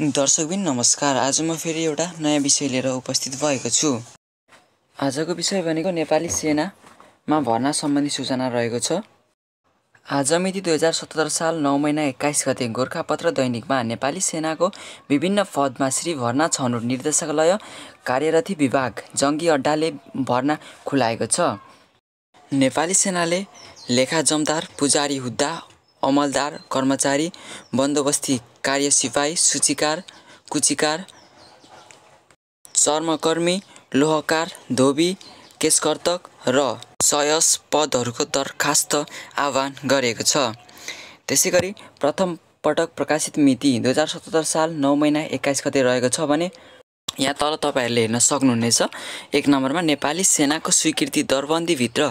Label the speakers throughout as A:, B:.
A: दर्शकबिन नमस्कार आज म फेरि एउटा नयाँ विषय लिएर उपस्थित भएको छु आजको विषय भनेको नेपाली सेनामा भर्ना सम्बन्धी सूचना रहेको छ आज मिति दुई हजार सतहत्तर साल नौ महिना एक्काइस गते गोर्खापत्र दैनिकमा नेपाली सेनाको विभिन्न पदमा श्री भर्ना छनौट निर्देशकालय कार्यरथी विभाग जङ्गी अड्डाले भर्ना खुलाएको छ नेपाली सेनाले लेखा जमदार पुजारी हुद्दा अमलदार कर्मचारी बन्दोबस्ती कार्य सिपाही सूचीकार कुचिकार चर्मकर्मी लोहकार धोबी केशकर्तक र सयस पदहरूको दरखास्त आह्वान गरेको छ त्यसै गरी प्रथम पटक प्रकाशित मिति दुई हजार सतहत्तर साल नौ महिना एक्काइस गते रहेको छ भने यहाँ तल तपाईँहरूले हेर्न सक्नुहुनेछ एक नम्बरमा नेपाली सेनाको स्वीकृति दरबन्दीभित्र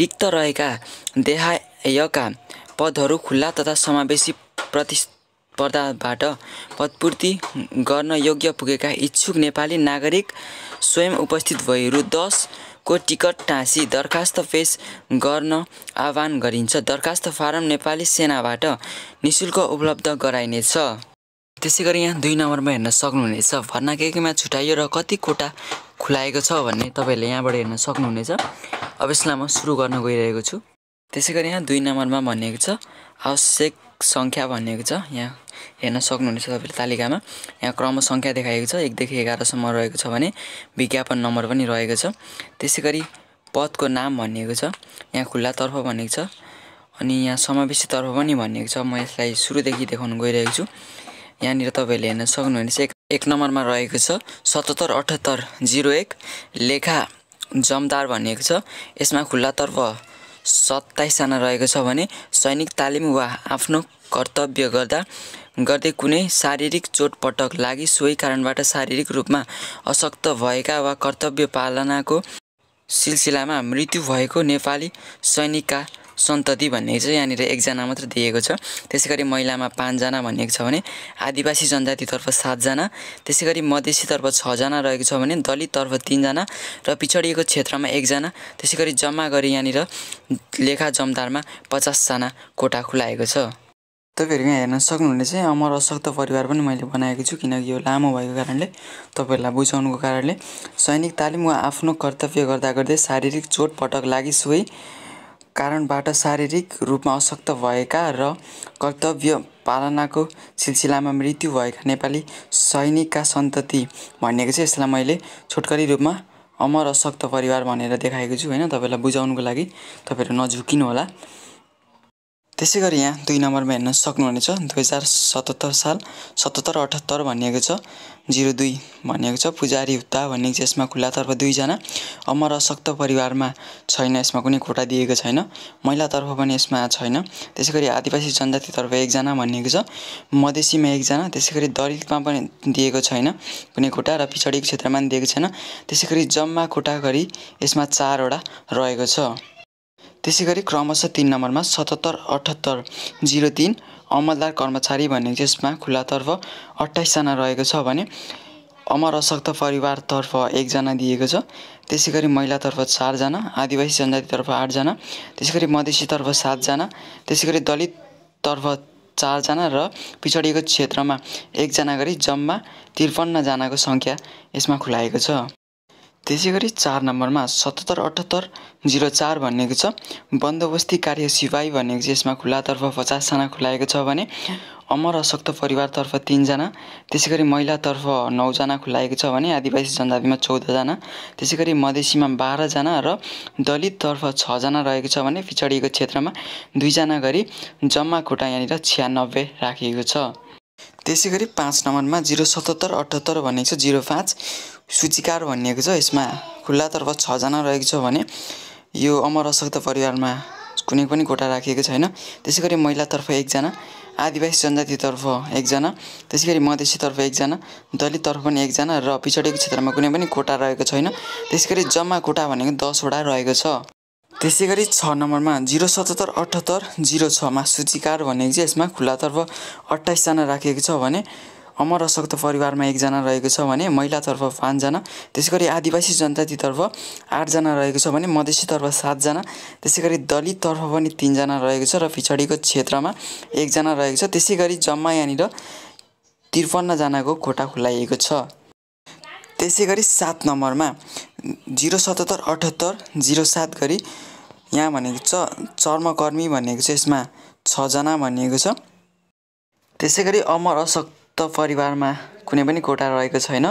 A: रिक्त रहेका देहायका पदहरू खुल्ला तथा समावेशी प्रति पर्दाबाट पदपूर्ति गर्न योग्य पुगेका इच्छुक नेपाली नागरिक स्वयं उपस्थित भइरु दसको टिकट टाँसी दरखास्त पेस गर्न आह्वान गरिन्छ दरखास्त फारम नेपाली सेनाबाट निशुल्क उपलब्ध गराइनेछ त्यसै गरी यहाँ दुई नम्बरमा हेर्न सक्नुहुनेछ भर्ना के केमा छुट्याइयो र कति कोटा खुलाएको छ भन्ने तपाईँहरूले यहाँबाट हेर्न सक्नुहुनेछ अब यसलाई म सुरु गर्न गइरहेको छु त्यसै गरी यहाँ दुई नम्बरमा भनिएको छ आवश्यक सङ्ख्या भनिएको छ यहाँ हेर्न सक्नुहुनेछ तपाईँले तालिकामा यहाँ क्रम सङ्ख्या देखाएको छ एकदेखि एघारसम्म रहेको छ भने विज्ञापन नम्बर पनि रहेको छ त्यसै गरी पदको नाम भनिएको छ यहाँ खुल्लातर्फ भनेको छ अनि यहाँ समावेशीतर्फ पनि भनिएको छ म यसलाई सुरुदेखि देखाउन गइरहेको छु यहाँनिर तपाईँहरूले हेर्न सक्नुहुनेछ एक एक नम्बरमा रहेको छ सतहत्तर अठहत्तर जिरो एक लेखा जमदार भनिएको छ यसमा खुल्लातर्फ सत्ताइसजना रहेको छ भने सैनिक तालिम वा आफ्नो कर्तव्य गर्दा गर्दै कुनै शारीरिक चोटपटक लागि सोही कारणबाट शारीरिक रूपमा अशक्त भएका वा कर्तव्य पालनाको सिलसिलामा मृत्यु भएको नेपाली सैनिकका सन्तति भन्ने चाहिँ यहाँनिर एकजना मात्र दिएको छ त्यसै गरी महिलामा पाँचजना भनिएको छ भने आदिवासी जनजातितर्फ सातजना त्यसै गरी मधेसीतर्फ छजना रहेको छ भने दलिततर्फ तिनजना र पिछडिएको क्षेत्रमा एकजना त्यसै गरी जम्मा गरी यहाँनिर लेखा जमदारमा पचासजना कोटा खुलाएको छ तपाईँहरू यहाँ हेर्न सक्नुहुने चाहिँ अमर अशक्त परिवार पनि मैले बनाएको छु किनकि यो लामो भएको कारणले तपाईँहरूलाई बुझाउनुको कारणले सैनिक तालिम वा आफ्नो कर्तव्य गर्दा गर्दै शारीरिक चोटपटक लागि सोही कारणबाट शारीरिक रूपमा अशक्त भएका र कर्तव्य पालनाको सिलसिलामा मृत्यु भएका नेपाली सैनिकका सन्तति भनिएको चाहिँ यसलाई मैले छोटकरी रूपमा अमर अशक्त परिवार भनेर देखाएको छु होइन तपाईँलाई बुझाउनुको लागि तपाईँहरू होला त्यसै गरी यहाँ दुई नम्बरमा हेर्न सक्नुहुनेछ दुई हजार सतहत्तर साल सतहत्तर अठहत्तर भनिएको छ जिरो दुई भनिएको छ पुजारी हुत्ता भन्ने छ यसमा खुल्लातर्फ दुईजना अमर अशक्त परिवारमा छैन यसमा कुनै कोटा दिएको छैन महिलातर्फ पनि यसमा छैन त्यसै गरी आदिवासी जनजातितर्फ एकजना भनिएको छ मधेसीमा एकजना त्यसै गरी दलितमा पनि दिएको छैन कुनै कोटा र पिछडिको क्षेत्रमा पनि दिएको छैन त्यसै गरी जम्मा कोटा गरी यसमा चारवटा रहेको छ त्यसै गरी क्रमशः तिन नम्बरमा सतहत्तर अठहत्तर जिरो तिन अमलदार कर्मचारी भन्ने त्यसमा खुल्लातर्फ अट्ठाइसजना रहेको छ भने अमर अशक्त परिवारतर्फ एकजना दिएको छ त्यसै गरी महिलातर्फ चारजना आदिवासी जनजातितर्फ आठजना त्यसै गरी मधेसीतर्फ सातजना त्यसै गरी दलिततर्फ चारजना र पिछडिएको क्षेत्रमा एकजना गरी जम्मा त्रिपन्नजनाको सङ्ख्या यसमा खुलाएको छ त्यसै गरी चार नम्बरमा सतहत्तर अठहत्तर जिरो चार भनिएको छ बन्दोबस्ती कार्य सिपाही भनेको छ यसमा खुल्लातर्फ पचासजना खुलाएको छ भने अमर अशक्त परिवारतर्फ तिनजना त्यसै गरी महिलातर्फ नौजना खुलाएको छ भने आदिवासी जनजातिमा चौधजना त्यसै गरी मधेसीमा बाह्रजना र दलिततर्फ छजना रहेको छ भने पिछडिएको क्षेत्रमा दुईजना गरी जम्मा खुट्टा यहाँनिर छ्यानब्बे राखिएको छ त्यसै गरी पाँच नम्बरमा जिरो सतहत्तर अठहत्तर भनेको छ जिरो पाँच सूचीकार भनिएको छ यसमा खुल्लातर्फ छजना रहेको छ भने यो अमर अशक्त परिवारमा कुनै पनि कोटा राखिएको छैन त्यसै गरी महिलातर्फ एकजना आदिवासी जनजातितर्फ एकजना त्यसै गरी मधेसीतर्फ एकजना दलिततर्फ पनि एकजना र पिछडिएको क्षेत्रमा कुनै पनि कोटा रहेको छैन त्यसै गरी जम्मा कोटा भनेको दसवटा रहेको छ त्यसै गरी छ नम्बरमा जिरो सतहत्तर अठहत्तर जिरो छमा सूचीकार भनेको चाहिँ यसमा खुल्लातर्फ अट्ठाइसजना राखिएको छ भने अमर अशक्त परिवारमा एकजना रहेको छ भने महिलातर्फ पाँचजना त्यसै गरी आदिवासी जनजातितर्फ आठजना रहेको छ भने मधेसीतर्फ सातजना त्यसै गरी दलिततर्फ पनि तिनजना रहेको छ र पिछडिको क्षेत्रमा एकजना रहेको छ त्यसै गरी जम्मा यहाँनिर त्रिपन्नजनाको कोटा खुलाइएको छ त्यसै गरी सात नम्बरमा जिरो सतहत्तर अठहत्तर जिरो सात गरी यहाँ भनेको छ चर्मकर्मी भनेको छ यसमा छजना भनिएको छ त्यसै गरी अमर अशक्त परिवारमा कुनै पनि कोटा रहेको छैन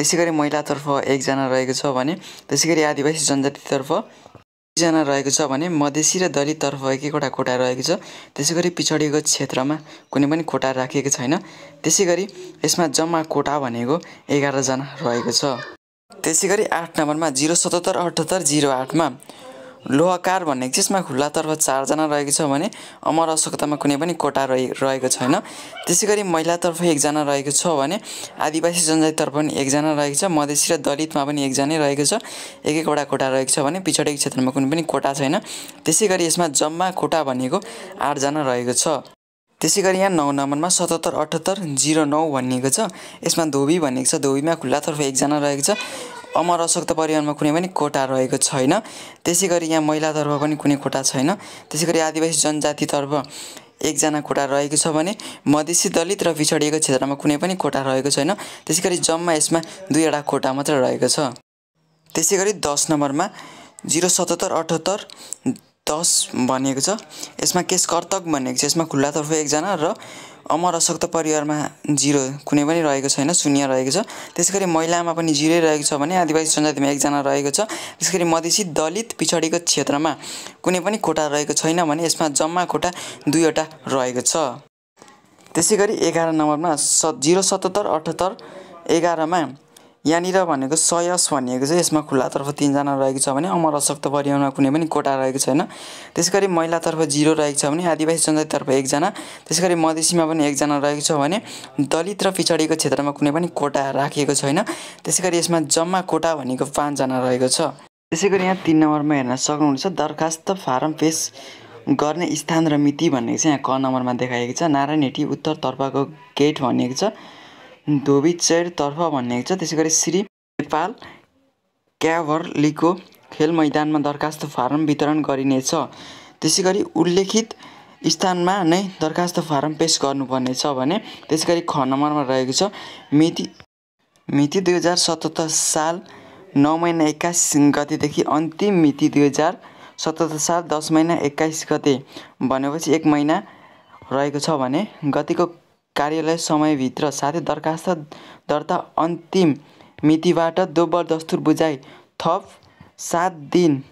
A: त्यसै गरी महिलातर्फ एकजना रहेको छ भने त्यसै गरी आदिवासी जनजातितर्फ एकजना रहेको छ भने मधेसी र दलिततर्फ एक एकवटा कोटा रहेको छ त्यसै गरी पिछडिएको क्षेत्रमा कुनै पनि कोटा राखिएको छैन त्यसै गरी यसमा जम्मा कोटा भनेको एघारजना रहेको छ त्यसै गरी आठ नम्बरमा जिरो सतहत्तर अठहत्तर जिरो आठमा लोहाकार भन्ने जसमा यसमा खुल्लातर्फ चारजना रहेको छ भने अमर अशोकतामा कुनै पनि कोटा रहे रहेको छैन त्यसै गरी महिलातर्फ एकजना रहेको छ भने आदिवासी जनजातितर्फ पनि एकजना रहेको छ मधेसी र दलितमा पनि एकजनै रहेको छ एक एकवटा कोटा रहेको छ भने पिछडिएको क्षेत्रमा कुनै पनि कोटा छैन त्यसै गरी यसमा जम्मा कोटा भनेको आठजना रहेको छ त्यसै गरी यहाँ नौ नम्बरमा सतहत्तर अठहत्तर जिरो नौ भनिएको छ यसमा धोबी भनेको छ धोबीमा खुल्लातर्फ एकजना रहेको छ अमर अशक्त परिवारमा कुनै पनि कोटा रहेको छैन त्यसै गरी यहाँ महिलातर्फ पनि कुनै कोटा छैन त्यसै गरी आदिवासी जनजातितर्फ एकजना कोटा रहेको छ भने मधेसी दलित र पिछडिएको क्षेत्रमा कुनै पनि कोटा रहेको छैन त्यसै गरी जम्मा यसमा दुईवटा कोटा मात्र रहेको छ त्यसै गरी दस नम्बरमा जिरो सतहत्तर अठहत्तर दस भनेको छ यसमा केस कर्तक भनेको छ यसमा खुल्लातर्फ एकजना र अमर अशक्त परिवारमा जिरो कुनै पनि रहेको छैन शून्य रहेको छ त्यसै गरी महिलामा पनि जिरो रहेको छ भने आदिवासी जनजातिमा एकजना रहेको छ त्यसै गरी मधेसी दलित पिछडीको क्षेत्रमा कुनै पनि कोटा रहेको छैन भने यसमा जम्मा खोटा दुईवटा रहेको छ त्यसै गरी एघार नम्बरमा स जिरो सतहत्तर अठहत्तर एघारमा यहाँनिर भनेको सयस भनिएको छ यसमा खुल्लातर्फ तिनजना रहेको छ भने अमर अशक्त परिवारमा कुनै पनि कोटा रहेको छैन त्यसै महिलातर्फ जिरो रहेको छ भने आदिवासी जनजातितर्फ एकजना त्यसै गरी मधेसीमा पनि एकजना रहेको छ भने दलित र पिछडिएको क्षेत्रमा कुनै पनि कोटा राखिएको छैन त्यसै गरी यसमा जम्मा कोटा भनेको पाँचजना रहेको छ त्यसै गरी यहाँ तिन नम्बरमा हेर्न सक्नुहुन्छ दरखास्त फारम पेस गर्ने स्थान र मिति भनेको चाहिँ यहाँ क नम्बरमा देखाएको छ नारायण हेटी उत्तरतर्फको गेट भनेको छ तर्फ भनिएको छ त्यसै गरी श्री नेपाल क्याभरलीको खेल मैदानमा दरखास्त फारम वितरण गरिनेछ त्यसै गरी उल्लेखित स्थानमा नै दरखास्त फारम पेस गर्नुपर्नेछ भने त्यसै गरी ख नम्बरमा रहेको छ मिति मिति दुई हजार सतहत्तर साल नौ महिना एक्काइस गतेदेखि अन्तिम मिति दुई हजार सतहत्तर साल दस महिना एक्काइस गते भनेपछि एक महिना रहेको छ भने गतिको कार्यालय समयभित्र साथै दरखास्त दर्ता अन्तिम मितिबाट दोब्बर दस्तुर बुझाइ थप सात दिन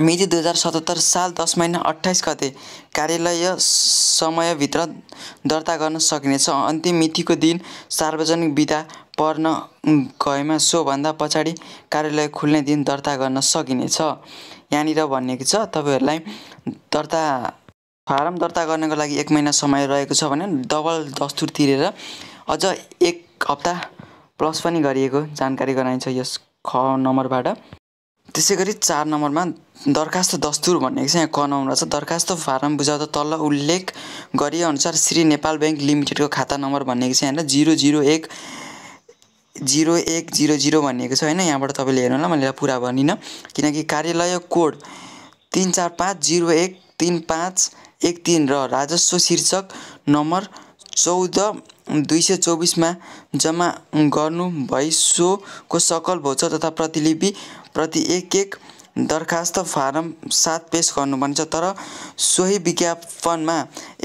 A: मिति दुई हजार सतहत्तर साल दस महिना अठाइस गते कार्यालय समयभित्र दर्ता गर्न सकिनेछ अन्तिम मितिको दिन सार्वजनिक बिदा पर्न गएमा सोभन्दा पछाडि कार्यालय खुल्ने दिन दर्ता गर्न सकिनेछ यहाँनिर भनिएको छ तपाईँहरूलाई दर्ता फारम दर्ता गर्नको लागि एक महिना समय रहेको छ भने डबल दस्तुर तिरेर अझ एक हप्ता प्लस पनि गरिएको जानकारी गराइन्छ यस ख नम्बरबाट त्यसै गरी चार नम्बरमा दरखास्त दस्तुर भनेको चाहिँ यहाँ क नम्बरमा छ दरखास्त फारम बुझाउँदा तल उल्लेख गरिएअनुसार श्री नेपाल ब्याङ्क लिमिटेडको खाता नम्बर भनेको चाहिँ होइन जिरो जिरो एक जिरो एक जिरो जिरो भनिएको छ होइन यहाँबाट तपाईँले हेर्नु होला मैले पुरा भनिनँ किनकि कार्यालय कोड तिन चार पाँच जिरो एक तिन पाँच एक तिन र राजस्व शीर्षक नम्बर चौध दुई सय चौबिसमा जम्मा गर्नुभई सोको सकल भोज तथा प्रतिलिपि प्रति एक एक दरखास्त फारम साथ पेस गर्नुपर्नेछ तर सोही विज्ञापनमा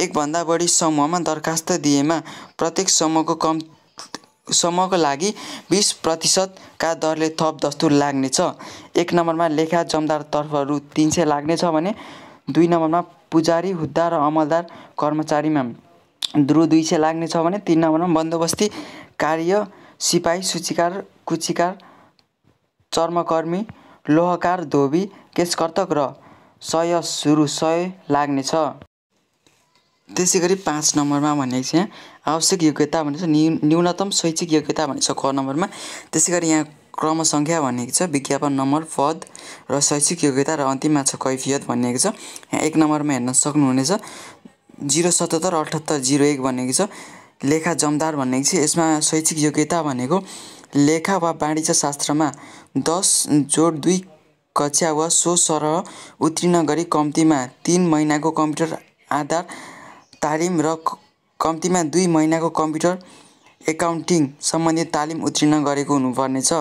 A: एकभन्दा बढी समूहमा दरखास्त दिएमा प्रत्येक समूहको कम समूहको लागि बिस प्रतिशतका दरले थप दस्तुर लाग्नेछ एक नम्बरमा लेखा जमदारतर्फहरू तिन सय लाग्नेछ भने दुई नम्बरमा पुजारी हुद्दा र अमलदार कर्मचारीमा द्रु दुई सय लाग्नेछ भने तिन नम्बरमा बन्दोबस्ती कार्य सिपाही सूचीकार कुचिकार चर्मकर्मी लोहकार धोबी केशकर्तक र सय सुरु सय लाग्नेछ त्यसै गरी पाँच नम्बरमा भनेको छ यहाँ आवश्यक योग्यता भनेको छ न्यूनतम शैक्षिक योग्यता भनेको छ क नम्बरमा त्यसै गरी यहाँ क्रम क्रमसङ्ख्या भनेको छ विज्ञापन नम्बर पद र शैक्षिक योग्यता र अन्तिममा छ कैफियत भनिएको छ यहाँ एक नम्बरमा हेर्न सक्नुहुनेछ जिरो सतहत्तर अठहत्तर जिरो एक भनेको छ लेखा जमदार भनेको छ यसमा शैक्षिक योग्यता भनेको लेखा वा वाणिज्य शास्त्रमा दस जोड दुई कक्षा वा सो सरह उत्तीर्ण गरी कम्तीमा तिन महिनाको कम्प्युटर आधार तालिम र कम्तीमा दुई महिनाको कम्प्युटर एकाउन्टिङ सम्बन्धी तालिम उत्तीर्ण गरेको हुनुपर्नेछ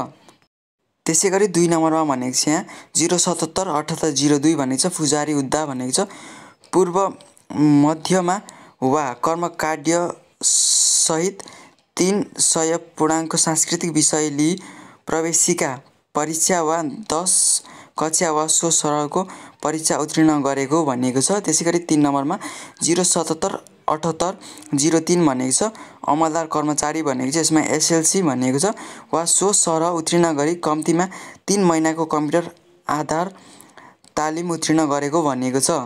A: त्यसै गरी दुई नम्बरमा भनेको छ यहाँ जिरो सतहत्तर अठहत्तर जिरो दुई भनेको छ फुजारी उद्धा भनेको छ पूर्व मध्यमा वा कर्मकाड्यसहित सहित तिन सय पूर्णाङ्क सांस्कृतिक विषय लिई प्रवेशिका परीक्षा वा दस कक्षा वा सो सरको परीक्षा उत्तीर्ण गरेको भनेको छ त्यसै गरी तिन नम्बरमा जिरो सतहत्तर अठहत्तर जिरो तिन भनेको छ अमलदार कर्मचारी भनेको छ यसमा एसएलसी भनेको छ वा सो सर उत्तीर्ण गरी कम्तीमा तिन महिनाको कम्प्युटर आधार तालिम उत्तीर्ण गरेको भनेको छ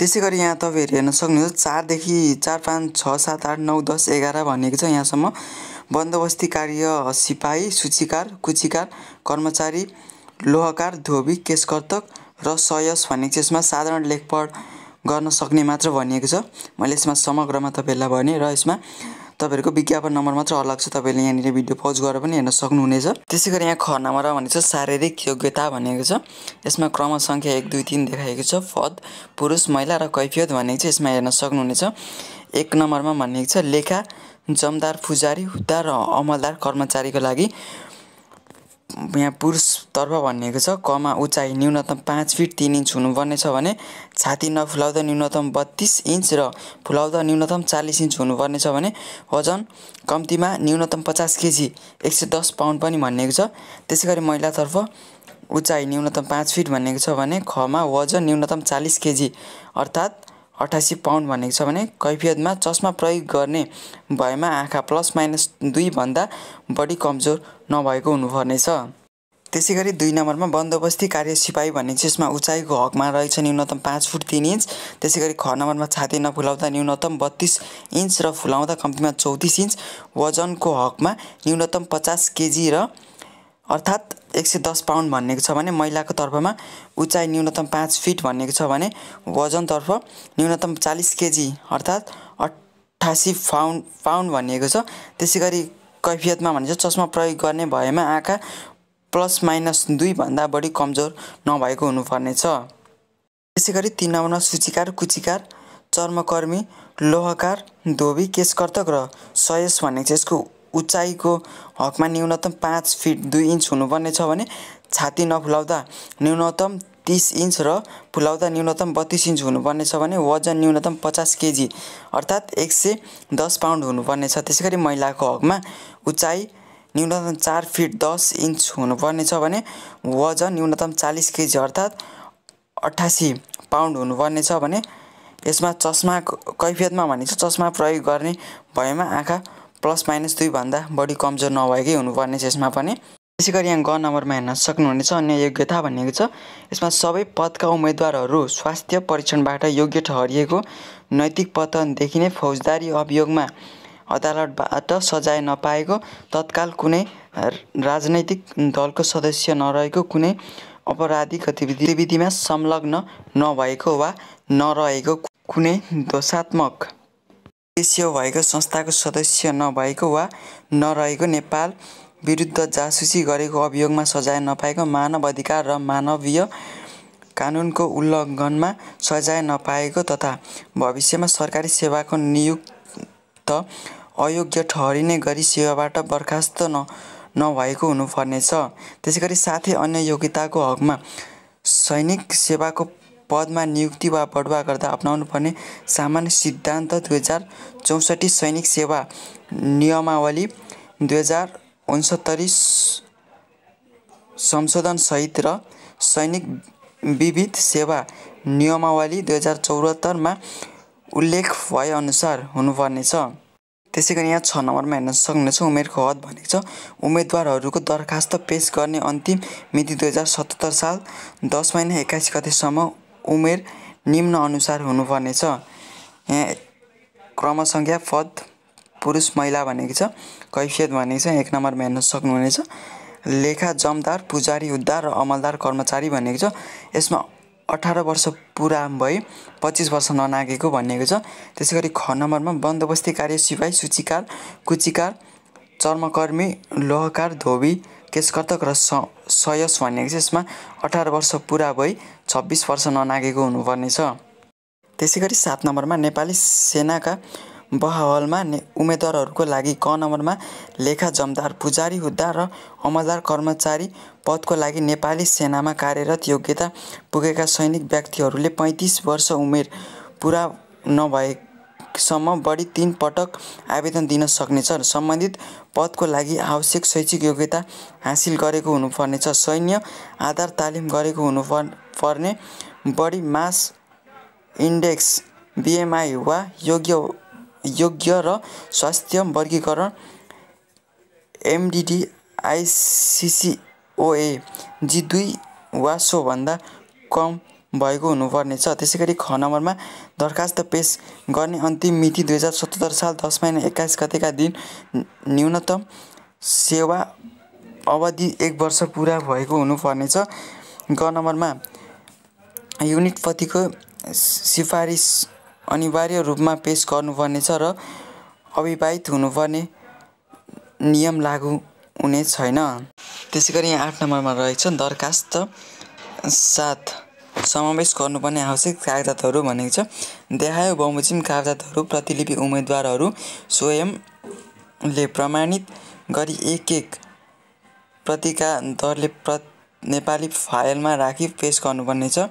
A: त्यसै गरी यहाँ तपाईँहरू हेर्न सक्नुहुन्छ चारदेखि चार पाँच छ सात आठ नौ दस एघार भनेको छ यहाँसम्म बन्दोबस्ती कार्य सिपाही सूचीकार कुचिकार कर्मचारी लोहकार धोबी केशकर्तक र सयस भनेको छ यसमा साधारण लेखपढ गर्न सक्ने मात्र भनिएको छ मैले यसमा समग्रमा तपाईँहरूलाई भने र यसमा तपाईँहरूको विज्ञापन नम्बर मात्र अलग छ तपाईँले यहाँनिर भिडियो पज गरेर पनि हेर्न सक्नुहुनेछ त्यसै गरी यहाँ ख नम्बर भनेको छ शारीरिक योग्यता भनेको छ यसमा क्रम सङ्ख्या एक दुई तिन देखाएको छ फद पुरुष महिला र कैफियत भनेको छ यसमा हेर्न सक्नुहुनेछ एक नम्बरमा भनिएको छ लेखा जमदार पुजारी हुदा र अमलदार कर्मचारीको लागि यहाँ पुरुषतर्फ भनिएको छ कमा उचाइ न्यूनतम पाँच फिट तिन इन्च हुनुपर्ने छ भने छाती नफुलाउँदा न्यूनतम बत्तिस इन्च र फुलाउँदा न्यूनतम चालिस इन्च हुनुपर्ने छ भने वजन कम्तीमा न्यूनतम पचास केजी एक सय दस पाउन्ड पनि भनिएको छ त्यसै गरी महिलातर्फ उचाइ न्यूनतम पाँच फिट भनिएको छ भने खमा वजन न्यूनतम चालिस केजी अर्थात् अठासी पाउन्ड भनेको छ भने कैफियतमा चस्मा प्रयोग गर्ने भएमा आँखा प्लस माइनस दुईभन्दा बढी कमजोर नभएको हुनुपर्नेछ त्यसै गरी दुई नम्बरमा बन्दोबस्ती कार्य सिपाही भन्ने यसमा उचाइको हकमा रहेछ न्यूनतम पाँच फुट तिन इन्च त्यसै गरी ख नम्बरमा छाती नफुलाउँदा न्यूनतम बत्तिस इन्च र फुलाउँदा कम्तीमा चौतिस इन्च वजनको हकमा न्यूनतम पचास केजी र अर्थात् एक सय दस पाउन्ड भनिएको छ भने महिलाको तर्फमा उचाइ न्यूनतम पाँच फिट भनिएको छ भने वजनतर्फ न्यूनतम चालिस केजी अर्थात् अठासी फाउन्ड पाउन्ड भनिएको छ त्यसै गरी कैफियतमा भनेको चस्मा प्रयोग गर्ने भएमा आँखा प्लस माइनस दुईभन्दा बढी कमजोर नभएको हुनुपर्ने छ त्यसै गरी तिन नम्बरमा सूचीकार कुचिकार चर्मकर्मी लोहकार धोबी केशकर्तक र सयस भनेको छ यसको उचाइको हकमा न्यूनतम पाँच फिट दुई इन्च हुनुपर्ने छ भने छाती नफुलाउँदा न्यूनतम तिस इन्च र फुलाउँदा न्यूनतम बत्तिस इन्च हुनुपर्ने छ भने वजन न्यूनतम पचास केजी अर्थात् एक सय दस पाउन्ड हुनुपर्ने छ त्यसै गरी महिलाको हकमा उचाइ न्यूनतम चार फिट दस इन्च हुनुपर्ने छ भने वजन न्यूनतम चालिस केजी अर्थात् अठासी पाउन्ड हुनुपर्ने छ भने यसमा चस्मा कैफियतमा भनिन्छ चस्मा प्रयोग गर्ने भएमा आँखा प्लस माइनस दुईभन्दा बढी कमजोर नभएकै हुनुपर्ने छ यसमा पनि त्यसै गरी यहाँ ग नम्बरमा हेर्न सक्नुहुनेछ अन्य योग्यता भनिएको छ यसमा सबै पदका उम्मेद्वारहरू स्वास्थ्य परीक्षणबाट योग्य ठहरिएको नैतिक पतनदेखि नै फौजदारी अभियोगमा अदालतबाट सजाय नपाएको तत्काल कुनै राजनैतिक दलको सदस्य नरहेको कुनै अपराधिक गतिविधि गतिविधिमा संलग्न नभएको वा नरहेको कुनै दोषात्मक उद्देश्य भएको संस्थाको सदस्य नभएको वा नरहेको नेपाल विरुद्ध जासुसी गरेको अभियोगमा सजाय नपाएको मानव अधिकार र मानवीय कानुनको उल्लङ्घनमा सजाय नपाएको तथा भविष्यमा सरकारी सेवाको नियुक्त अयोग्य ठहरिने गरी सेवाबाट बर्खास्त न नभएको हुनुपर्नेछ त्यसै गरी साथै अन्य योग्यताको हकमा सैनिक सेवाको पदमा नियुक्ति वा बढुवा गर्दा अप्नाउनुपर्ने सामान्य सिद्धान्त दुई हजार चौसठी सैनिक सेवा नियमावली दुई हजार उन्सत्तरी संशोधनसहित र सैनिक विविध सेवा नियमावली दुई हजार चौहत्तरमा उल्लेख भएअनुसार हुनुपर्नेछ त्यसै गरी यहाँ छ नम्बरमा हेर्न सक्नेछ उमेरको हद भनेको छ उम्मेदवारहरूको दरखास्त पेस गर्ने अन्तिम मिति दुई हजार सतहत्तर साल दस महिना एक्काइस गतेसम्म उमेर निम्न अनुसार हुनुपर्नेछ क्रमसङ्ख्या पद पुरुष महिला भनेको छ कैफियत भनेको छ एक नम्बरमा हेर्न सक्नुहुनेछ लेखा जमदार पुजारी उद्धार र अमलदार कर्मचारी भनेको छ यसमा अठार वर्ष पुरा भई पच्चिस वर्ष ननागेको भनिएको छ त्यसै गरी ख नम्बरमा बन्दोबस्ती कार्य सिपाही सूचीकार कुचिकार चर्मकर्मी लोहकार धोबी केशकर्तक र स सयस भनेको चाहिँ यसमा अठार वर्ष पुरा भई छब्बिस वर्ष ननागेको हुनुपर्ने छ त्यसै गरी सात नम्बरमा नेपाली सेनाका बहवलमा ने उम्मेद्वारहरूको लागि क नम्बरमा लेखा जमदार पुजारी हुद्दा र अमलदार कर्मचारी पदको लागि नेपाली सेनामा कार्यरत योग्यता पुगेका सैनिक व्यक्तिहरूले पैँतिस वर्ष उमेर पुरा नभए सम्म बढी तिन पटक आवेदन दिन सक्नेछ सम्बन्धित पदको लागि आवश्यक शैक्षिक योग्यता हासिल गरेको हुनुपर्नेछ सैन्य आधार तालिम गरेको हुनु पर्ने बढी मास इन्डेक्स बिएमआई वा योग्य योग्य र स्वास्थ्य वर्गीकरण एमडिडी आइसिसिओए जी दुई वा सोभन्दा कम भएको हुनुपर्नेछ त्यसै गरी ख नम्बरमा दरखास्त पेस गर्ने अन्तिम मिति दुई हजार सतहत्तर साल दस महिना एक्काइस गतेका दिन न्यूनतम सेवा अवधि एक वर्ष पुरा भएको हुनुपर्नेछ ग नम्बरमा युनिटपतिको सिफारिस अनिवार्य रूपमा पेस गर्नुपर्नेछ र अविवाहित हुनुपर्ने नियम लागू हुने छैन त्यसै गरी यहाँ आठ नम्बरमा रहेछ दरखास्त सात समावेश गर्नुपर्ने आवश्यक कागजातहरू भनेको छ देखायो बमोजिम कागजातहरू प्रतिलिपि उम्मेदवारहरू स्वयंले प्रमाणित गरी एक एक प्रतिका दरले प्र नेपाली फाइलमा राखी पेस गर्नुपर्ने छ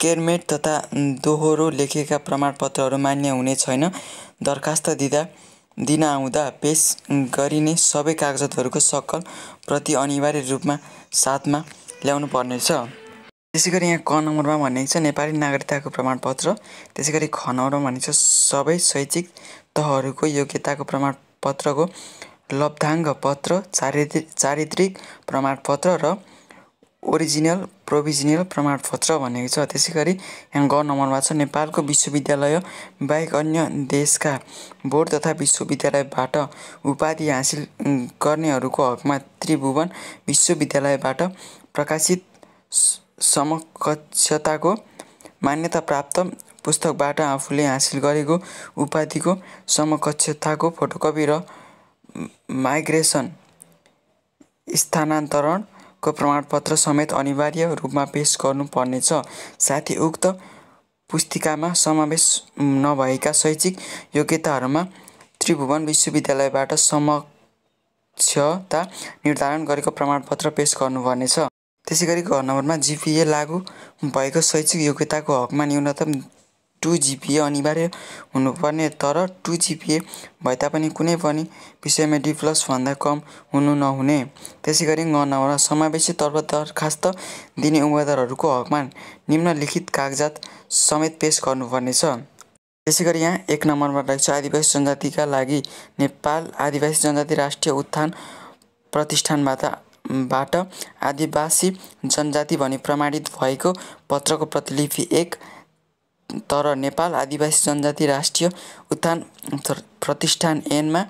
A: केरमेट तथा दोहोरो लेखेका प्रमाणपत्रहरू मान्य हुने छैन दरखास्त दिँदा दिन आउँदा पेस गरिने सबै कागजातहरूको सकल प्रति अनिवार्य रूपमा साथमा ल्याउनु पर्नेछ त्यसै गरी यहाँ क नम्बरमा भनिएको छ नेपाली नागरिकताको प्रमाणपत्र त्यसै गरी ख नम्बरमा भनेको छ सबै शैक्षिक तहहरूको योग्यताको प्रमाणपत्रको लब्धाङ्ग पत्र चारित्र चारित्रिक प्रमाणपत्र र ओरिजिनल प्रोभिजिनल प्रमाणपत्र भनेको छ त्यसै गरी यहाँ ग नम्बरमा छ नेपालको विश्वविद्यालय बाहेक अन्य देशका बोर्ड तथा विश्वविद्यालयबाट उपाधि हासिल गर्नेहरूको हकमा त्रिभुवन विश्वविद्यालयबाट प्रकाशित समकक्षताको मान्यता प्राप्त पुस्तकबाट आफूले हासिल गरेको उपाधिको समकक्षताको फोटोकपी र माइग्रेसन स्थानान्तरणको प्रमाणपत्र समेत अनिवार्य रूपमा पेस गर्नुपर्नेछ साथै उक्त पुस्तिकामा समावेश नभएका शैक्षिक योग्यताहरूमा त्रिभुवन विश्वविद्यालयबाट समक्षता निर्धारण गरेको प्रमाणपत्र पेस गर्नुपर्नेछ त्यसै गरी घर नम्बरमा जिपिए लागू भएको शैक्षिक योग्यताको हकमा न्यूनतम टु जिपिए अनिवार्य हुनुपर्ने तर टु जिपिए भए तापनि कुनै पनि विषयमा डी प्लसभन्दा कम हुनु नहुने त्यसै गरी नम्बरमा समावेशी तर्फ दरखास्त दिने उम्मेदवारहरूको हकमा निम्नलिखित कागजात समेत पेस गर्नुपर्नेछ त्यसै गरी यहाँ एक नम्बरमा रहेको छ आदिवासी जनजातिका लागि नेपाल आदिवासी जनजाति राष्ट्रिय उत्थान प्रतिष्ठानबाट बाट आदिवासी जनजाति भनी प्रमाणित भएको पत्रको प्रतिलिपि एक तर नेपाल आदिवासी जनजाति राष्ट्रिय उत्थान प्रतिष्ठान एनमा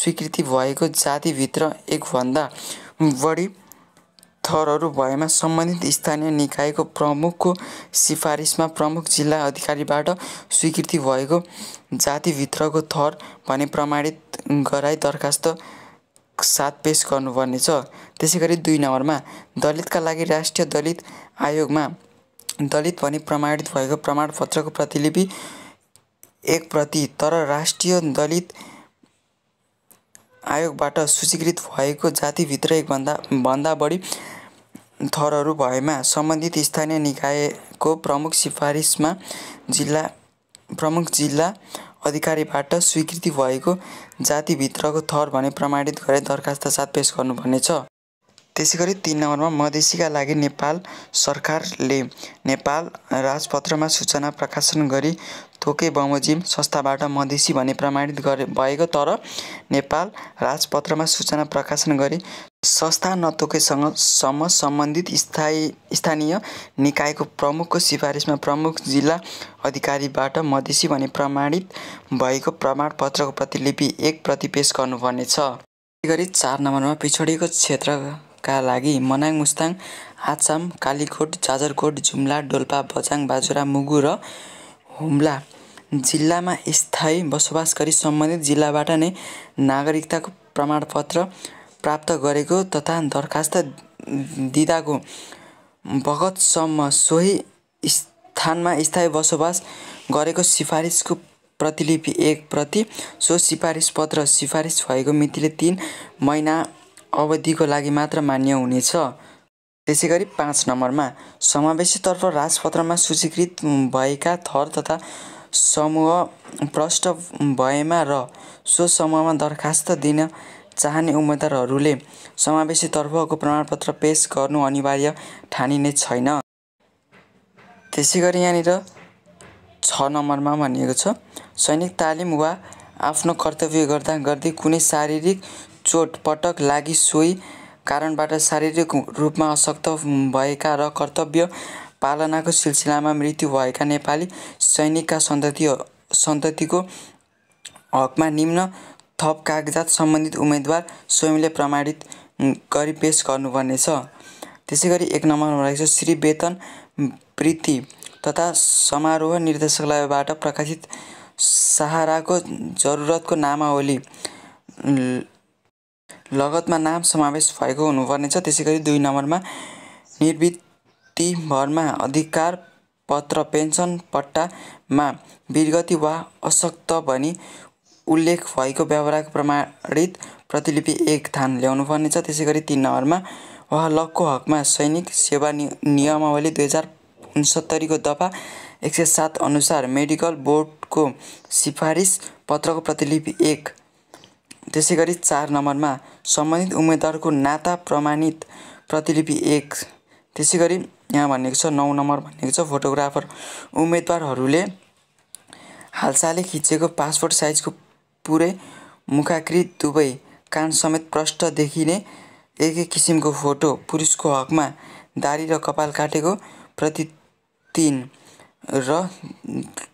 A: स्वीकृति भएको जातिभित्र एकभन्दा बढी थरहरू भएमा सम्बन्धित स्थानीय निकायको प्रमुखको सिफारिसमा प्रमुख जिल्ला अधिकारीबाट स्वीकृति भएको जातिभित्रको थर भने प्रमाणित गराई दरखास्त साथ पेस गर्नुपर्नेछ त्यसै गरी दुई नम्बरमा दलितका लागि राष्ट्रिय दलित आयोगमा दलित भने प्रमाणित भएको प्रमाणपत्रको प्रतिलिपि एक प्रति तर राष्ट्रिय दलित आयोगबाट सूचीकृत भएको जातिभित्र एकभन्दा भन्दा बढी थरहरू भएमा सम्बन्धित स्थानीय निकायको प्रमुख सिफारिसमा जिल्ला प्रमुख जिल्ला अधिकारीबाट स्वीकृति भएको जातिभित्रको थर भने प्रमाणित गरे दरखास्त साथ पेस गर्नुपर्नेछ त्यसै गरी तिन नम्बरमा मधेसीका लागि नेपाल सरकारले नेपाल राजपत्रमा सूचना प्रकाशन गरी थोके बमोजिम संस्थाबाट मधेसी भने प्रमाणित गरे भएको तर नेपाल राजपत्रमा सूचना प्रकाशन गरी संस्था नतोकेसँग सम्म सम्बन्धित स्थायी स्थानीय निकायको प्रमुखको सिफारिसमा प्रमुख जिल्ला अधिकारीबाट मधेसी भने प्रमाणित भएको प्रमाणपत्रको प्रतिलिपि एक प्रति पेश गर्नुपर्नेछ त्यसै गरी चार नम्बरमा पिछडिएको क्षेत्रका लागि मनाङ मुस्ताङ आसाम कालीकोट जाजरकोट जुम्ला डोल्पा बझाङ बाजुरा मुगु र हुम्ला जिल्लामा स्थायी बसोबास गरी सम्बन्धित जिल्लाबाट नै नागरिकताको प्रमाणपत्र प्राप्त गरेको तथा दरखास्त दिँदाको भगतसम्म सोही स्थानमा स्थायी बसोबास गरेको सिफारिसको प्रतिलिपि एक प्रति सो सिफारिस पत्र सिफारिस भएको मितिले तिन महिना अवधिको लागि मात्र मान्य हुनेछ त्यसै गरी पाँच नम्बरमा समावेशीतर्फ राजपत्रमा सूचीकृत भएका थर तथा समूह प्रष्ट भएमा र सो समूहमा दरखास्त दिन चाहने समावेशी समावेशीतर्फको प्रमाणपत्र पेस गर्नु अनिवार्य ठानिने छैन त्यसै गरी यहाँनिर छ नम्बरमा भनिएको छ सैनिक तालिम वा आफ्नो कर्तव्य गर्दा गर्दै कुनै शारीरिक चोट पटक लागि सोही कारणबाट शारीरिक रूपमा अशक्त भएका र कर्तव्य पालनाको सिलसिलामा मृत्यु भएका नेपाली सैनिकका सन्तति सन्ततिको हकमा निम्न थप कागजात सम्बन्धित उम्मेदवार स्वयंले प्रमाणित गरी पेस गर्नुपर्नेछ त्यसै गरी एक नम्बरमा रहेको छ श्री वेतन वृत्ति तथा समारोह निर्देशालयबाट प्रकाशित सहाराको जरुरतको नामावली लगतमा नाम समावेश भएको हुनुपर्नेछ त्यसै गरी दुई नम्बरमा निवृत्तिभरमा अधिकार पत्र पेन्सन पट्टामा विर्गति वा अशक्त भनी उल्लेख भएको व्यवहारको प्रमाणित प्रतिलिपि एक थान ल्याउनु पर्नेछ त्यसै गरी तिन नम्बरमा लकको हकमा सैनिक सेवा नियमावली दुई हजार उन्सत्तरीको दफा एक सय सात अनुसार मेडिकल बोर्डको सिफारिस पत्रको प्रतिलिपि एक त्यसै गरी चार नम्बरमा सम्बन्धित उम्मेद्वारको नाता प्रमाणित प्रतिलिपि एक त्यसै गरी यहाँ भनेको छ नौ नम्बर भनेको छ फोटोग्राफर उम्मेदवारहरूले हालसाले खिचेको पासपोर्ट साइजको पुरै मुखाकृत दुवै समेत प्रष्ट देखिने एक एक किसिमको फोटो पुरुषको हकमा दारी र कपाल काटेको प्रति तिन र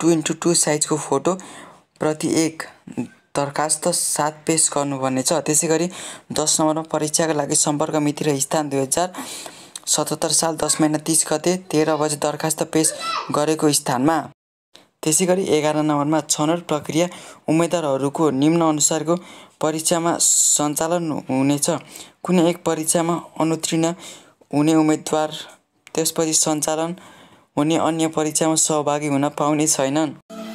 A: टु इन्टु टू साइजको फोटो प्रति एक दरखास्त साथ पेस गर्नुपर्नेछ त्यसै गरी दस नम्बरमा परीक्षाका लागि सम्पर्क मिति र स्थान दुई हजार सतहत्तर साल दस महिना तिस गते तेह्र बजे दरखास्त पेस गरेको स्थानमा त्यसै गरी एघार नम्बरमा छनौट प्रक्रिया उम्मेदवारहरूको अनुसारको परीक्षामा सञ्चालन हुनेछ कुनै एक परीक्षामा अनुत्तीर्ण हुने उम्मेदवार त्यसपछि सञ्चालन हुने अन्य परीक्षामा सहभागी हुन पाउने छैनन्